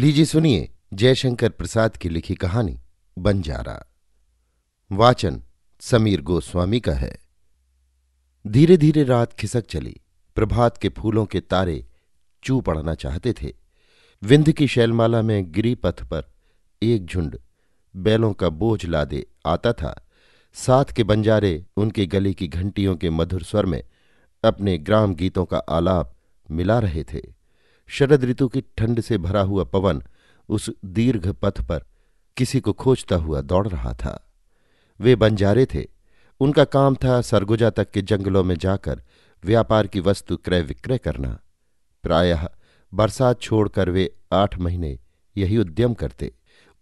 लीजिए सुनिए जयशंकर प्रसाद की लिखी कहानी बंजारा वाचन समीर गोस्वामी का है धीरे धीरे रात खिसक चली प्रभात के फूलों के तारे चू पड़ना चाहते थे विंध्य की शैलमाला में गिरी पथ पर एक झुंड बैलों का बोझ लादे आता था साथ के बंजारे उनके गले की घंटियों के मधुर स्वर में अपने ग्राम गीतों का आलाप मिला रहे थे शरद ऋतु की ठंड से भरा हुआ पवन उस दीर्घ पथ पर किसी को खोजता हुआ दौड़ रहा था वे बंजारे थे उनका काम था सरगुजा तक के जंगलों में जाकर व्यापार की वस्तु क्रय विक्रय करना प्रायः बरसात छोड़कर वे आठ महीने यही उद्यम करते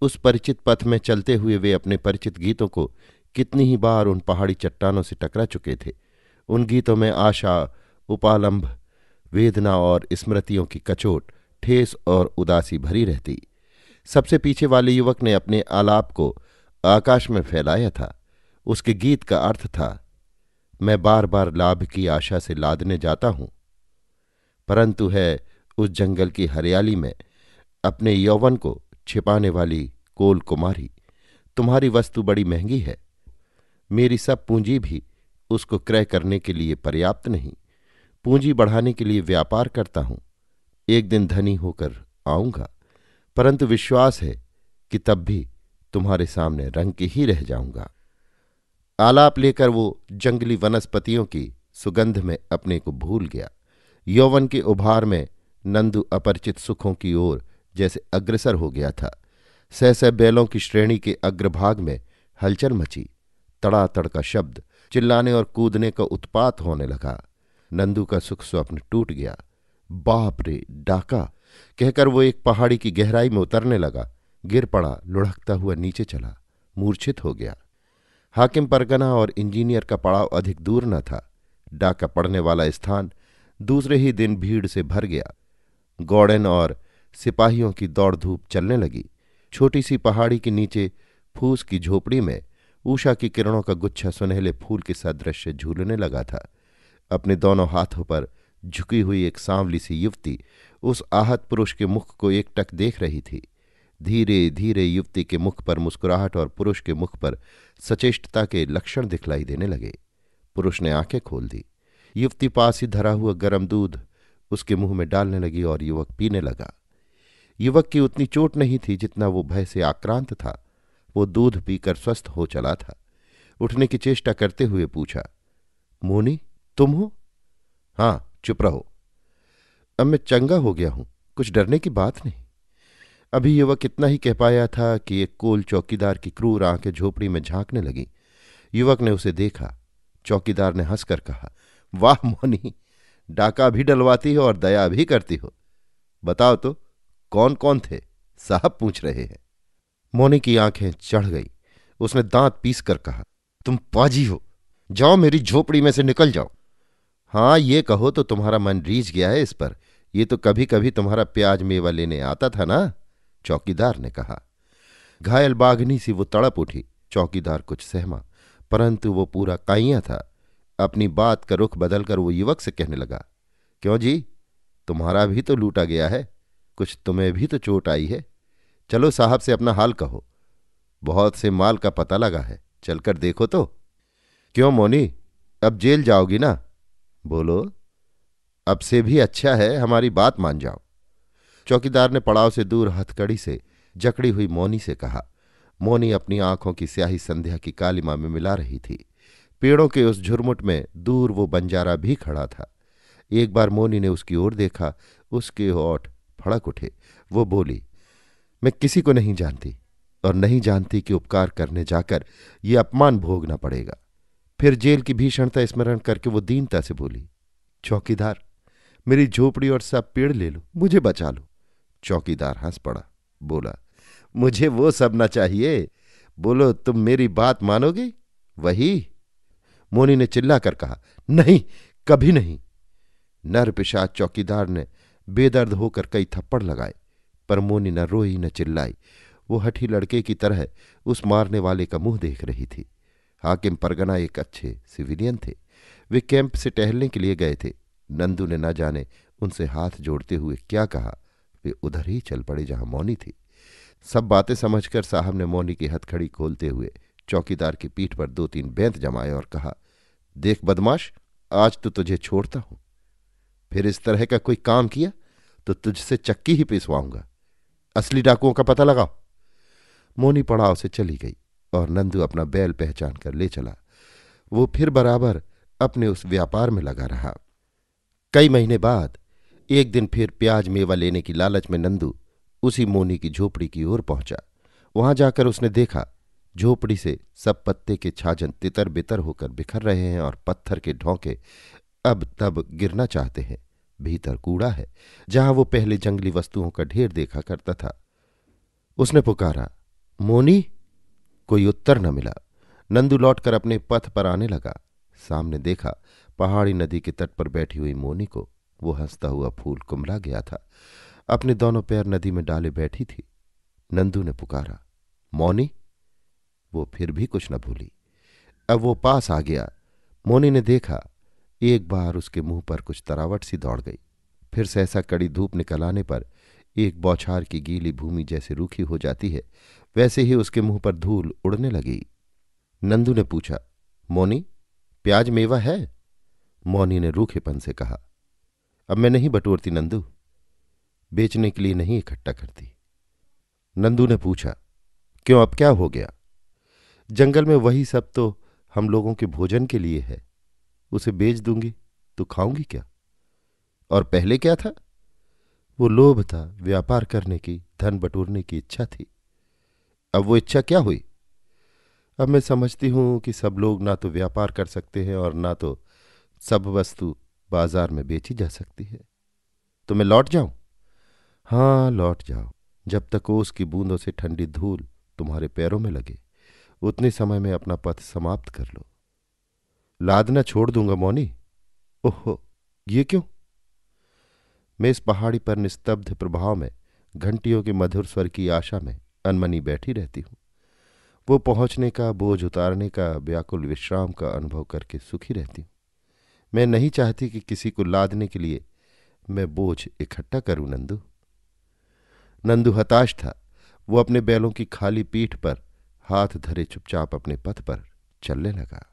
उस परिचित पथ में चलते हुए वे अपने परिचित गीतों को कितनी ही बार उन पहाड़ी चट्टानों से टकरा चुके थे उन गीतों में आशा उपालंभ वेदना और स्मृतियों की कचोट ठेस और उदासी भरी रहती सबसे पीछे वाले युवक ने अपने आलाप को आकाश में फैलाया था उसके गीत का अर्थ था मैं बार बार लाभ की आशा से लादने जाता हूं परंतु है उस जंगल की हरियाली में अपने यौवन को छिपाने वाली कोल कुमारी तुम्हारी वस्तु बड़ी महंगी है मेरी सब पूंजी भी उसको क्रय करने के लिए पर्याप्त नहीं पूंजी बढ़ाने के लिए व्यापार करता हूं एक दिन धनी होकर आऊंगा परंतु विश्वास है कि तब भी तुम्हारे सामने रंग के ही रह जाऊंगा आलाप लेकर वो जंगली वनस्पतियों की सुगंध में अपने को भूल गया यौवन के उभार में नंदू अपरिचित सुखों की ओर जैसे अग्रसर हो गया था सहसे बैलों की श्रेणी के अग्रभाग में हलचल मची तड़ातड़ का शब्द चिल्लाने और कूदने का उत्पात होने लगा नंदू का सुख स्वप्न टूट गया बाप रे डाका कहकर वो एक पहाड़ी की गहराई में उतरने लगा गिर पड़ा लुढ़कता हुआ नीचे चला मूर्छित हो गया हाकिम परगना और इंजीनियर का पड़ाव अधिक दूर न था डाका पड़ने वाला स्थान दूसरे ही दिन भीड़ से भर गया गौड़न और सिपाहियों की दौड़ धूप चलने लगी छोटी सी पहाड़ी के नीचे फूस की झोपड़ी में ऊषा की किरणों का गुच्छा सुनहले फूल के सदृश झूलने लगा था अपने दोनों हाथों पर झुकी हुई एक सांवली सी युवती उस आहत पुरुष के मुख को एकटक देख रही थी धीरे धीरे युवती के मुख पर मुस्कुराहट और पुरुष के मुख पर सचेष्टता के लक्षण दिखलाई देने लगे पुरुष ने आंखें खोल दी युवती पास ही धरा हुआ गर्म दूध उसके मुंह में डालने लगी और युवक पीने लगा युवक की उतनी चोट नहीं थी जितना वो भय से आक्रांत था वो दूध पीकर स्वस्थ हो चला था उठने की चेष्टा करते हुए पूछा मोनी तुम हो हां चुप रहो अब मैं चंगा हो गया हूं कुछ डरने की बात नहीं अभी युवक इतना ही कह पाया था कि एक कोल चौकीदार की क्रूर आंखें झोपड़ी में झांकने लगी युवक ने उसे देखा चौकीदार ने हंसकर कहा वाह मोनी डाका भी डलवाती हो और दया भी करती हो बताओ तो कौन कौन थे साहब पूछ रहे हैं मोनी की आंखें चढ़ गई उसने दांत पीस कर कहा तुम पाजी हो जाओ मेरी झोपड़ी में से निकल जाओ हाँ ये कहो तो तुम्हारा मन रीझ गया है इस पर ये तो कभी कभी तुम्हारा प्याज मेवा लेने आता था ना चौकीदार ने कहा घायल बाघनी सी वो तड़प उठी चौकीदार कुछ सहमा परंतु वो पूरा काइया था अपनी बात का रुख बदलकर वो युवक से कहने लगा क्यों जी तुम्हारा भी तो लूटा गया है कुछ तुम्हें भी तो चोट आई है चलो साहब से अपना हाल कहो बहुत से माल का पता लगा है चलकर देखो तो क्यों मोनी अब जेल जाओगी ना बोलो अब से भी अच्छा है हमारी बात मान जाओ चौकीदार ने पड़ाव से दूर हथकड़ी से जकड़ी हुई मोनी से कहा मोनी अपनी आंखों की स्याही संध्या की कालिमा में मिला रही थी पेड़ों के उस झुरमुट में दूर वो बंजारा भी खड़ा था एक बार मोनी ने उसकी ओर देखा उसके ओठ फड़क उठे वो बोली मैं किसी को नहीं जानती और नहीं जानती कि उपकार करने जाकर ये अपमान भोगना पड़ेगा फिर जेल की भीषणता स्मरण करके वो दीनता से बोली चौकीदार मेरी झोपड़ी और सब पेड़ ले लो मुझे बचा लो चौकीदार हंस पड़ा बोला मुझे वो सब ना चाहिए बोलो तुम मेरी बात मानोगे वही मोनी ने चिल्ला कर कहा नहीं कभी नहीं नर पिशाच चौकीदार ने बेदर्द होकर कई थप्पड़ लगाए पर मोनी न रोई न चिल्लाई वो हठी लड़के की तरह उस मारने वाले का मुंह देख रही थी हाकिम परगना एक अच्छे सिविलियन थे वे कैंप से टहलने के लिए गए थे नंदू ने न जाने उनसे हाथ जोड़ते हुए क्या कहा वे उधर ही चल पड़े जहां मौनी थी सब बातें समझकर साहब ने मौनी की हथखड़ी खोलते हुए चौकीदार की पीठ पर दो तीन बैंत जमाए और कहा देख बदमाश आज तो तुझे छोड़ता हूं फिर इस तरह का कोई काम किया तो तुझसे चक्की ही पिसवाऊंगा असली डाकुओं का पता लगाओ मोनी पड़ाव से चली गई और नंदू अपना बैल पहचान कर ले चला वो फिर बराबर अपने उस व्यापार में लगा रहा कई महीने बाद एक दिन फिर प्याज मेवा लेने की लालच में नंदू उसी मोनी की झोपड़ी की ओर पहुंचा वहां जाकर उसने देखा झोपड़ी से सब पत्ते के छाजन तितर बितर होकर बिखर रहे हैं और पत्थर के ढोंके अब तब गिरना चाहते हैं भीतर कूड़ा है जहां वो पहले जंगली वस्तुओं का ढेर देखा करता था उसने पुकारा मोनी कोई उत्तर न मिला नंदू लौटकर अपने पथ पर आने लगा सामने देखा पहाड़ी नदी के तट पर बैठी हुई मोनी को वो हंसता हुआ फूल कुमला गया था अपने दोनों पैर नदी में डाले बैठी थी नंदू ने पुकारा मौनी वो फिर भी कुछ न भूली अब वो पास आ गया मोनी ने देखा एक बार उसके मुंह पर कुछ तरावट सी दौड़ गई फिर सहसा कड़ी धूप निकल आने पर एक बौछार की गीली भूमि जैसे रूखी हो जाती है वैसे ही उसके मुंह पर धूल उड़ने लगी नंदू ने पूछा मोनी प्याज मेवा है मौनी ने रूखेपन से कहा अब मैं नहीं बटोरती नंदू बेचने के लिए नहीं इकट्ठा करती नंदू ने पूछा क्यों अब क्या हो गया जंगल में वही सब तो हम लोगों के भोजन के लिए है उसे बेच दूंगी तो खाऊंगी क्या और पहले क्या था वो लोभ था व्यापार करने की धन बटोरने की इच्छा थी अब वो इच्छा क्या हुई अब मैं समझती हूं कि सब लोग ना तो व्यापार कर सकते हैं और ना तो सब वस्तु बाजार में बेची जा सकती है तो मैं लौट जाऊं हां लौट जाओ जब तक ओस की बूंदों से ठंडी धूल तुम्हारे पैरों में लगे उतने समय में अपना पथ समाप्त कर लो लादना छोड़ दूंगा मौनी ओहो ये क्यों मैं इस पहाड़ी पर निस्तब्ध प्रभाव में घंटियों के मधुर स्वर की आशा में अनमनी बैठी रहती हूँ वो पहुँचने का बोझ उतारने का व्याकुल विश्राम का अनुभव करके सुखी रहती हूँ मैं नहीं चाहती कि किसी को लादने के लिए मैं बोझ इकट्ठा करूं नंदू नंदू हताश था वो अपने बैलों की खाली पीठ पर हाथ धरे चुपचाप अपने पथ पर चलने लगा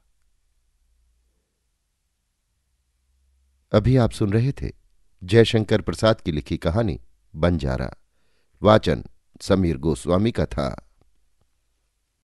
अभी आप सुन रहे थे जयशंकर प्रसाद की लिखी कहानी बंजारा वाचन समीर गोस्वामी का था